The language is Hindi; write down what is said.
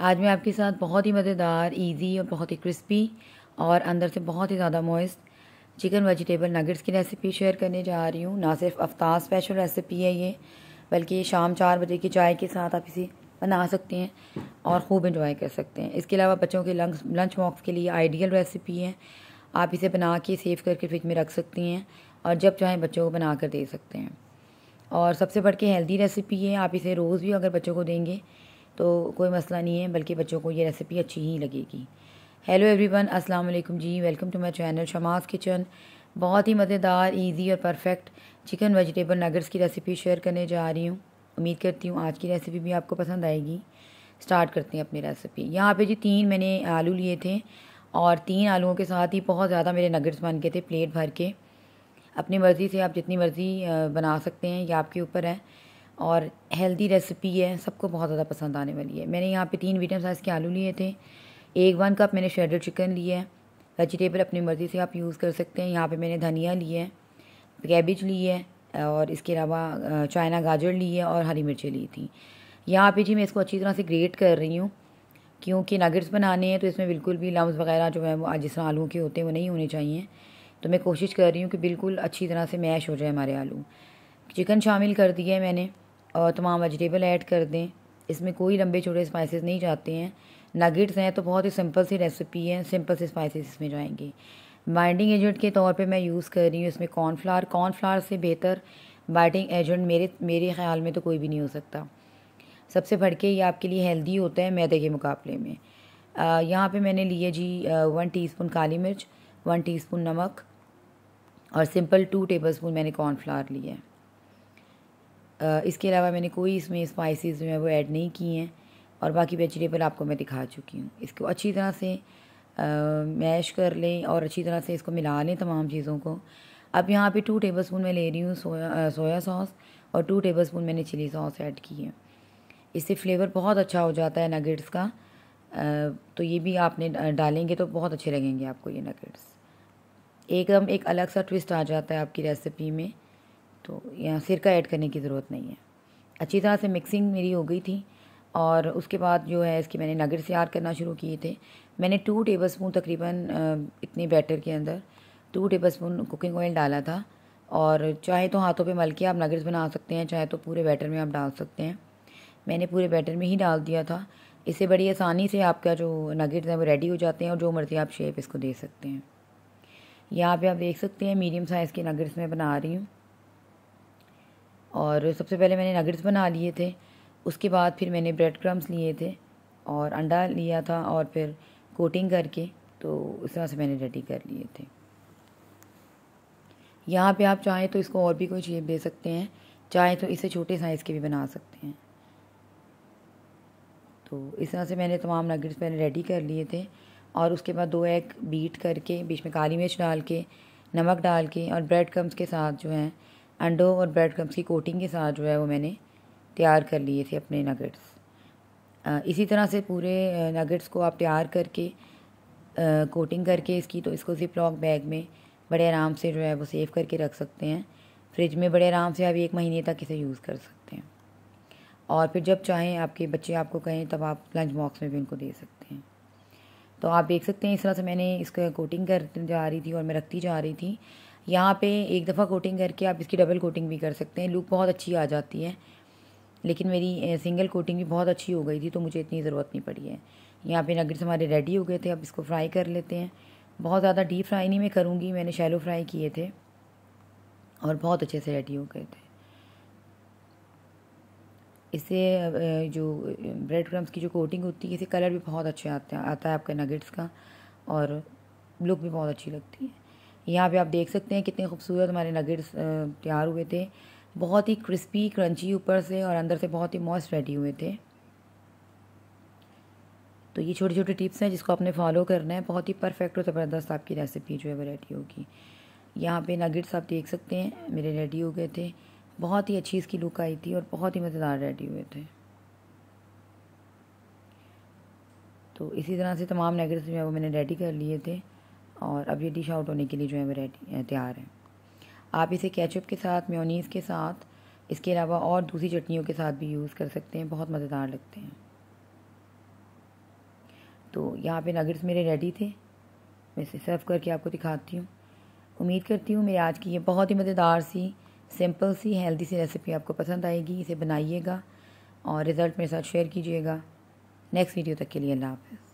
आज मैं आपके साथ बहुत ही मज़ेदार इजी और बहुत ही क्रिस्पी और अंदर से बहुत ही ज़्यादा मोइस्ट चिकन वेजिटेबल नगेट्स की रेसिपी शेयर करने जा रही हूँ ना सिर्फ अफ्तार स्पेशल रेसिपी है ये बल्कि शाम चार बजे की चाय के साथ आप इसे बना सकते हैं और ख़ूब इंजॉय कर सकते हैं इसके अलावा बच्चों के लंच लंच बॉक्स के लिए आइडियल रेसिपी है आप इसे बना के सेव करके फ्रिज में रख सकती हैं और जब चाहें बच्चों को बना कर दे सकते हैं और सबसे बढ़ के हेल्दी रेसिपी है आप इसे रोज़ भी अगर बच्चों को देंगे तो कोई मसला नहीं है बल्कि बच्चों को ये रेसिपी अच्छी ही लगेगी हेलो एवरीवन अस्सलाम वालेकुम जी वेलकम टू माय चैनल शमाज किचन बहुत ही मज़ेदार इजी और परफेक्ट चिकन वेजिटेबल नगर्स की रेसिपी शेयर करने जा रही हूँ उम्मीद करती हूँ आज की रेसिपी भी आपको पसंद आएगी स्टार्ट करते हैं अपनी रेसिपी यहाँ पर जी तीन मैंने आलू लिए थे और तीन आलूओं के साथ ही बहुत ज़्यादा मेरे नगर्स बन गए थे प्लेट भर के अपनी मर्ज़ी से आप जितनी मर्ज़ी बना सकते हैं ये आपके ऊपर है और हेल्दी रेसिपी है सबको बहुत ज़्यादा पसंद आने वाली है मैंने यहाँ पे तीन मीडियम साइज़ के आलू लिए थे एक वन कप मैंने शेडर चिकन लिया है वेजिटेबल अपनी मर्ज़ी से आप यूज़ कर सकते हैं यहाँ पे मैंने धनिया लिया है कैबिज ली है और इसके अलावा चाइना गाजर ली है और हरी मिर्चें ली थी यहाँ पर जी मैं इसको अच्छी तरह से ग्रेट कर रही हूँ क्योंकि नगेट्स बनाने हैं तो इसमें बिल्कुल भी लम्ब वगैरह जो है वो जिस तरह आलू के होते हैं वो नहीं होने चाहिए तो मैं कोशिश कर रही हूँ कि बिल्कुल अच्छी तरह से मैश हो जाए हमारे आलू चिकन शामिल कर दिया है मैंने और तमाम वेजिटेबल ऐड कर दें इसमें कोई लंबे छोटे स्पाइसेस नहीं जाते हैं नगेट्स हैं तो बहुत ही सिंपल सी रेसिपी है सिंपल से स्पाइसेस इसमें जाएंगे बाइंडिंग एजेंट के तौर पे मैं यूज़ कर रही हूँ इसमें कॉर्नफ्लावर कॉर्नफ्लावर से बेहतर बाइटिंग एजेंट मेरे मेरे ख्याल में तो कोई भी नहीं हो सकता सबसे भड़के ये आपके लिए हेल्दी होता है मैदे के मुकाबले में यहाँ पर मैंने लिए जी वन टी काली मिर्च वन टी नमक और सिंपल टू टेबल मैंने कॉर्नफ्लावर लिया है इसके अलावा मैंने कोई इसमें स्पाइसेस जो है वो ऐड नहीं किए हैं और बाकी वेजिटेबल आपको मैं दिखा चुकी हूँ इसको अच्छी तरह से मैश कर लें और अच्छी तरह से इसको मिला लें तमाम चीज़ों को अब यहाँ पे टू टेबल मैं ले रही हूँ सोया सोया सॉस और टू टेबल स्पून मैंने चिली सॉस ऐड की है इससे फ्लेवर बहुत अच्छा हो जाता है नगेट्स का तो ये भी आपने डालेंगे तो बहुत अच्छे लगेंगे आपको ये नगेट्स एकदम एक अलग सा ट्विस्ट आ जाता है आपकी रेसिपी में तो यहाँ सिरका ऐड करने की ज़रूरत नहीं है अच्छी तरह से मिक्सिंग मेरी हो गई थी और उसके बाद जो है इसके मैंने नगर तैयार करना शुरू किए थे मैंने टू टेबल स्पून तकरीबन इतने बैटर के अंदर two tablespoon cooking oil डाला था और चाहे तो हाथों पे मल के आप नगर्स बना सकते हैं चाहे तो पूरे बैटर में आप डाल सकते हैं मैंने पूरे बैटर में ही डाल दिया था इससे बड़ी आसानी से आपका जो नगेट्स हैं वो रेडी हो जाते हैं और जो मर्ज़ी आप शेप इसको दे सकते हैं यहाँ पे आप देख सकते हैं मीडियम साइज़ के नगेट्स मैं बना रही हूँ और सबसे पहले मैंने नगेट्स बना लिए थे उसके बाद फिर मैंने ब्रेड क्रम्स लिए थे और अंडा लिया था और फिर कोटिंग करके तो उस तरह से मैंने रेडी कर लिए थे यहाँ पे आप चाहें तो इसको और भी कोई शेप दे सकते हैं चाहें तो इसे छोटे साइज़ के भी बना सकते हैं तो इस तरह से मैंने तमाम नगेट्स पहले रेडी कर लिए थे और उसके बाद दो एग बीट करके बीच में काली मिर्च डाल के नमक डाल के और ब्रेड क्रम्स के साथ जो है अंडों और ब्रेड क्रम्स की कोटिंग के साथ जो है वो मैंने तैयार कर लिए थे अपने नगेट्स इसी तरह से पूरे नगेट्स को आप तैयार करके कोटिंग करके इसकी तो इसको सिर्फ लॉक बैग में बड़े आराम से जो है वो सेव करके रख सकते हैं फ्रिज में बड़े आराम से आप एक महीने तक इसे यूज़ कर सकते हैं और फिर जब चाहें आपके बच्चे आपको कहें तब आप लंच बॉक्स में भी उनको दे सकते हैं तो आप देख सकते हैं इस तरह से मैंने इसका कोटिंग कर जा रही थी और मैं रखती जा रही थी यहाँ पे एक दफ़ा कोटिंग करके आप इसकी डबल कोटिंग भी कर सकते हैं लुक बहुत अच्छी आ जाती है लेकिन मेरी सिंगल कोटिंग भी बहुत अच्छी हो गई थी तो मुझे इतनी ज़रूरत नहीं पड़ी है यहाँ पे नगेट्स हमारे रेडी हो गए थे अब इसको फ्राई कर लेते हैं बहुत ज़्यादा डीप फ्राई नहीं मैं करूँगी मैंने शैलो फ्राई किए थे और बहुत अच्छे से रेडी हो गए थे इससे जो ब्रेड क्रम्स की जो कोटिंग होती है इसे कलर भी बहुत अच्छे आते हैं आता है आपके नगेट्स का और लुक भी बहुत अच्छी लगती है यहाँ पे आप देख सकते हैं कितने खूबसूरत हमारे नगेट्स तैयार हुए थे बहुत ही क्रिस्पी क्रंची ऊपर से और अंदर से बहुत ही मॉइस्ट रेडी हुए थे तो ये छोटे छोटे टिप्स हैं जिसको आपने फॉलो करना है बहुत ही परफेक्ट और ज़बरदस्त आपकी रेसिपी जो है वो रेडी होगी यहाँ पे नगेट्स आप देख सकते हैं मेरे रेडी हो गए थे बहुत ही अच्छी इसकी लुक आई थी और बहुत ही मज़ेदार रेडी हुए थे तो इसी तरह से तमाम नगेट्स जो है वो मैंने रेडी कर लिए थे और अब ये डिश आउट होने के लिए जो है वो रेडी तैयार है आप इसे कैचअप के साथ म्योनीस के साथ इसके अलावा और दूसरी चटनियों के साथ भी यूज़ कर सकते हैं बहुत मज़ेदार लगते हैं तो यहाँ पे नगेट्स मेरे रेडी थे मैं इसे सर्व करके आपको दिखाती हूँ उम्मीद करती हूँ मेरी आज की ये बहुत ही मज़ेदार सी सिंपल सी हेल्दी सी रेसिपी आपको पसंद आएगी इसे बनाइएगा और रिज़ल्ट मेरे साथ शेयर कीजिएगा नेक्स्ट वीडियो तक के लिए अल्लाह हाफ़